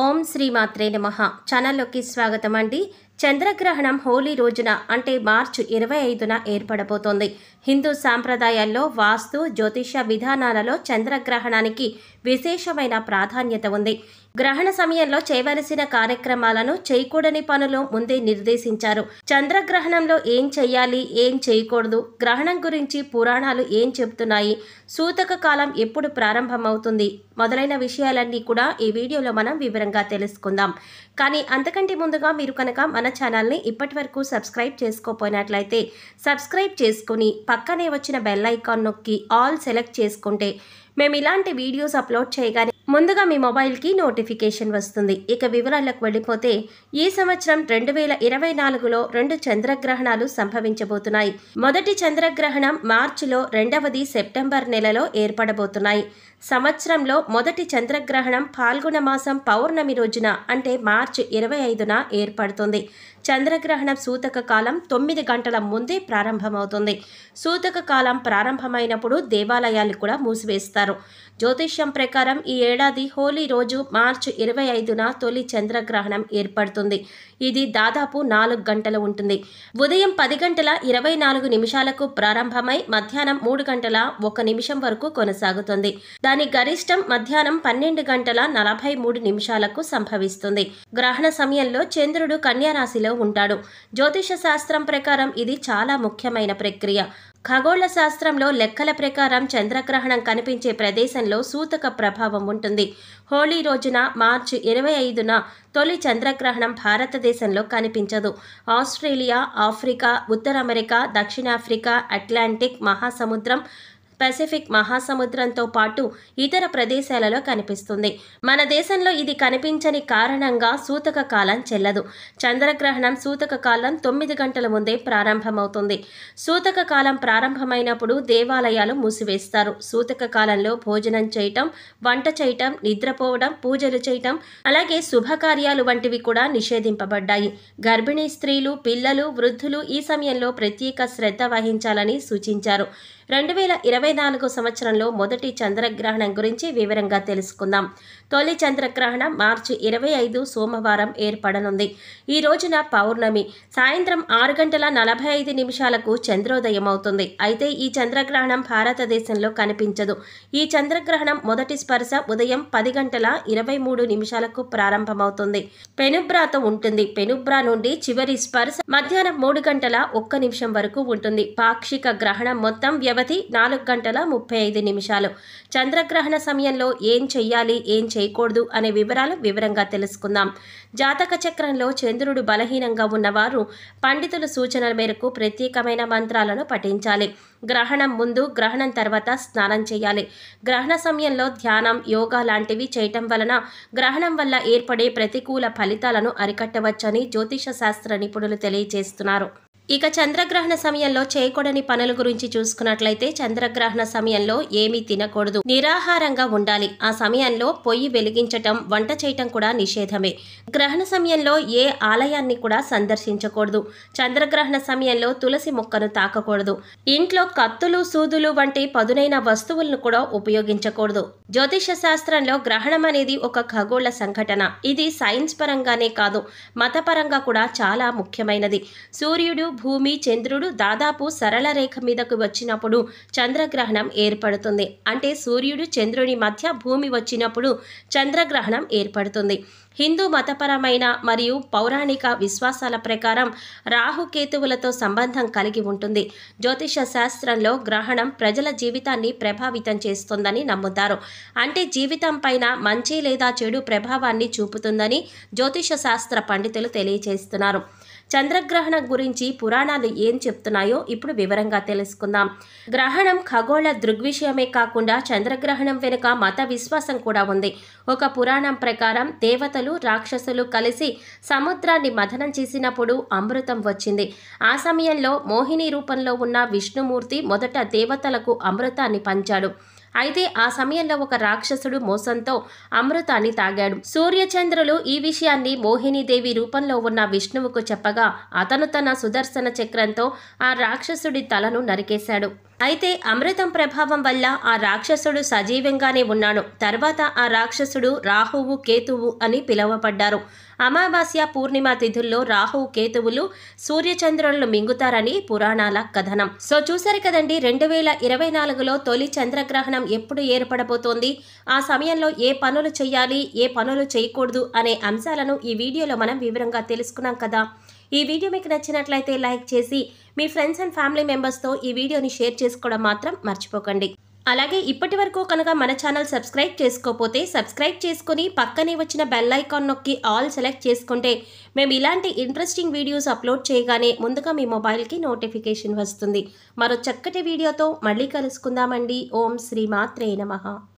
ఓం శ్రీ మాత్రే నమ ఛానల్లోకి స్వాగతం అండి చంద్రగ్రహణం హోలీ రోజున అంటే మార్చి ఇరవై ఐదున ఏర్పడబోతోంది హిందూ సాంప్రదాయాల్లో వాస్తు జ్యోతిష విధానాలలో చంద్రగ్రహణానికి విశేషమైన ప్రాధాన్యత ఉంది గ్రహణ సమయంలో చేయవలసిన కార్యక్రమాలను చేయకూడని పనులు ముందే నిర్దేశించారు చంద్రగ్రహణంలో ఏం చేయాలి ఏం చేయకూడదు గ్రహణం గురించి పురాణాలు ఏం చెబుతున్నాయి సూతక కాలం ఎప్పుడు ప్రారంభమవుతుంది మొదలైన విషయాలన్నీ కూడా ఈ వీడియోలో మనం వివరంగా తెలుసుకుందాం కానీ అంతకంటే ముందుగా మీరు కనుక మన ఛానల్ని ఇప్పటి వరకు సబ్స్క్రైబ్ చేసుకోపోయినట్లయితే సబ్స్క్రైబ్ చేసుకుని పక్కనే వచ్చిన బెల్ ఐకాన్ నొక్కి ఆల్ సెలెక్ట్ చేసుకుంటే మేము ఇలాంటి వీడియోస్ అప్లోడ్ చేయగానే ముందుగా మీ మొబైల్కి నోటిఫికేషన్ వస్తుంది ఇక వివరాలకు వెళ్ళిపోతే ఈ సంవత్సరం రెండు వేల ఇరవై నాలుగులో రెండు చంద్రగ్రహణాలు సంభవించబోతున్నాయి మొదటి చంద్రగ్రహణం మార్చిలో రెండవది సెప్టెంబర్ నెలలో ఏర్పడబోతున్నాయి సంవత్సరంలో మొదటి చంద్రగ్రహణం పాల్గొన మాసం పౌర్ణమి రోజున అంటే మార్చి ఇరవై ఐదున ఏర్పడుతుంది చంద్రగ్రహణం సూతక కాలం తొమ్మిది గంటల ముందే ప్రారంభమవుతుంది సూతక కాలం ప్రారంభమైనప్పుడు దేవాలయాలు కూడా మూసివేస్తారు జ్యోతిష్యం ప్రకారం ఈ ఏడాది హోలీ రోజు మార్చి ఇరవై ఐదున తొలి చంద్రగ్రహణం ఏర్పడుతుంది ఇది దాదాపు నాలుగు గంటలు ఉంటుంది ఉదయం పది గంటల ఇరవై నాలుగు నిమిషాలకు ప్రారంభమై మధ్యాహ్నం మూడు గంటల ఒక నిమిషం వరకు కొనసాగుతుంది దాని గరిష్టం మధ్యాహ్నం పన్నెండు గంటల నలభై మూడు నిమిషాలకు సంభవిస్తుంది గ్రహణ సమయంలో చంద్రుడు కన్యారాశిలో స్థితిలో ఉంటాడు జ్యోతిష శాస్త్రం ప్రకారం ఇది చాలా ముఖ్యమైన ప్రక్రియ ఖగోళ శాస్త్రంలో లెక్కల ప్రకారం చంద్రగ్రహణం కనిపించే ప్రదేశంలో సూతక ప్రభావం ఉంటుంది హోళీ రోజున మార్చి ఇరవై ఐదున తొలి చంద్రగ్రహణం భారతదేశంలో కనిపించదు ఆస్ట్రేలియా ఆఫ్రికా ఉత్తర అమెరికా దక్షిణాఫ్రికా అట్లాంటిక్ మహాసముద్రం పసిఫిక్ మహాసముద్రంతో పాటు ఇతర ప్రదేశాలలో కనిపిస్తుంది మన దేశంలో ఇది కనిపించని కారణంగా సూతక కాలం చెల్లదు చంద్రగ్రహణం సూతక కాలం తొమ్మిది గంటల ముందే ప్రారంభమవుతుంది సూతక కాలం ప్రారంభమైనప్పుడు దేవాలయాలు మూసివేస్తారు సూతక కాలంలో భోజనం చేయటం వంట చేయటం నిద్రపోవడం పూజలు చేయటం అలాగే శుభకార్యాలు వంటివి కూడా నిషేధింపబడ్డాయి గర్భిణీ స్త్రీలు పిల్లలు వృద్ధులు ఈ సమయంలో ప్రత్యేక శ్రద్ధ వహించాలని సూచించారు రెండు వేల ఇరవై నాలుగు సంవత్సరంలో మొదటి చంద్రగ్రహణం గురించి వివరంగా తెలుసుకుందాం తొలి చంద్రగ్రహణం మార్చి ఇరవై ఐదు సోమవారం ఏర్పడనుంది ఈ రోజున పౌర్ణమి సాయంత్రం ఆరు గంటల నలభై ఐదు నిమిషాలకు చంద్రోదయం అవుతుంది అయితే ఈ చంద్రగ్రహణం భారతదేశంలో కనిపించదు ఈ చంద్రగ్రహణం మొదటి స్పర్శ ఉదయం పది గంటల ఇరవై మూడు నిమిషాలకు ప్రారంభమవుతుంది పెనుబ్రాతో ఉంటుంది పెనుబ్రా నుండి చివరి స్పర్శ మధ్యాహ్నం మూడు గంటల ఒక్క నిమిషం వరకు ఉంటుంది పాక్షిక గ్రహణం మొత్తం వ్యవధి వ్యవధి నాలుగు గంటల ముప్పై ఐదు నిమిషాలు చంద్రగ్రహణ సమయంలో ఏం చెయ్యాలి ఏం చేయకూడదు అనే వివరాలు వివరంగా తెలుసుకుందాం జాతక చక్రంలో చంద్రుడు బలహీనంగా ఉన్నవారు పండితుల సూచనల మేరకు ప్రత్యేకమైన మంత్రాలను పఠించాలి గ్రహణం ముందు గ్రహణం తర్వాత స్నానం చేయాలి గ్రహణ సమయంలో ధ్యానం యోగా లాంటివి చేయటం వలన గ్రహణం వల్ల ఏర్పడే ప్రతికూల ఫలితాలను అరికట్టవచ్చని జ్యోతిష శాస్త్ర నిపుణులు తెలియజేస్తున్నారు ఇక చంద్రగ్రహణ సమయంలో చేయకూడని పనుల గురించి చూసుకున్నట్లయితే చంద్రగ్రహణ సమయంలో ఏమీ తినకూడదు నిరాహారంగా ఉండాలి ఆ సమయంలో పొయ్యి వెలిగించటం వంట చేయటం కూడా నిషేధమే గ్రహణ సమయంలో ఏ ఆలయాన్ని కూడా సందర్శించకూడదు చంద్రగ్రహణ సమయంలో తులసి మొక్కను తాకకూడదు ఇంట్లో కత్తులు సూదులు వంటి పదునైన వస్తువులను కూడా ఉపయోగించకూడదు జ్యోతిష శాస్త్రంలో గ్రహణం అనేది ఒక ఖగోళ సంఘటన ఇది సైన్స్ పరంగానే కాదు మతపరంగా కూడా చాలా ముఖ్యమైనది సూర్యుడు భూమి చంద్రుడు దాదాపు సరళ రేఖ మీదకు వచ్చినప్పుడు చంద్రగ్రహణం ఏర్పడుతుంది అంటే సూర్యుడు చంద్రుని మధ్య భూమి వచ్చినప్పుడు చంద్రగ్రహణం ఏర్పడుతుంది హిందూ మతపరమైన మరియు పౌరాణిక విశ్వాసాల ప్రకారం రాహుకేతువులతో సంబంధం కలిగి ఉంటుంది జ్యోతిష శాస్త్రంలో గ్రహణం ప్రజల జీవితాన్ని ప్రభావితం చేస్తుందని నమ్ముతారు అంటే జీవితం పైన మంచి లేదా చెడు ప్రభావాన్ని చూపుతుందని జ్యోతిష శాస్త్ర పండితులు తెలియజేస్తున్నారు చంద్రగ్రహణం గురించి పురాణాలు ఏం చెప్తున్నాయో ఇప్పుడు వివరంగా తెలుసుకుందాం గ్రహణం ఖగోళ దృగ్విషయమే కాకుండా చంద్రగ్రహణం వెనుక మత విశ్వాసం కూడా ఉంది ఒక పురాణం ప్రకారం దేవతలు రాక్షసులు కలిసి సముద్రాన్ని మథనం చేసినప్పుడు అమృతం వచ్చింది ఆ సమయంలో మోహిని రూపంలో ఉన్న విష్ణుమూర్తి మొదట దేవతలకు అమృతాన్ని పంచాడు అయితే ఆ సమయంలో ఒక రాక్షసుడు మోసంతో అమృతాన్ని తాగాడు సూర్యచంద్రులు ఈ విషయాన్ని మోహినీదేవి రూపంలో ఉన్న విష్ణువుకు చెప్పగా అతను తన సుదర్శన చక్రంతో ఆ రాక్షసుడి తలను నరికేశాడు అయితే అమృతం ప్రభావం వల్ల ఆ రాక్షసుడు సజీవంగానే ఉన్నాడు తర్వాత ఆ రాక్షసుడు రాహువు కేతువు అని పిలువబడ్డారు అమావాస్య పూర్ణిమ తిథుల్లో రాహు కేతువులు సూర్యచంద్రులను మింగుతారని పురాణాల కథనం సో చూసారు కదండి రెండు వేల ఇరవై నాలుగులో తొలి చంద్రగ్రహణం ఎప్పుడు ఏర్పడబోతోంది ఆ సమయంలో ఏ పనులు చేయాలి ఏ పనులు చేయకూడదు అనే అంశాలను ఈ వీడియోలో మనం వివరంగా తెలుసుకున్నాం కదా ఈ వీడియో మీకు నచ్చినట్లయితే లైక్ చేసి మీ ఫ్రెండ్స్ అండ్ ఫ్యామిలీ మెంబర్స్తో ఈ వీడియోని షేర్ చేసుకోవడం మాత్రం మర్చిపోకండి అలాగే ఇప్పటి వరకు కనుక మన ఛానల్ సబ్స్క్రైబ్ చేసుకోకపోతే సబ్స్క్రైబ్ చేసుకుని పక్కనే వచ్చిన బెల్ ఐకాన్ నొక్కి ఆల్ సెలెక్ట్ చేసుకుంటే మేము ఇలాంటి ఇంట్రెస్టింగ్ వీడియోస్ అప్లోడ్ చేయగానే ముందుగా మీ మొబైల్కి నోటిఫికేషన్ వస్తుంది మరో చక్కటి వీడియోతో మళ్ళీ కలుసుకుందామండి ఓం శ్రీ మాత్రే నమ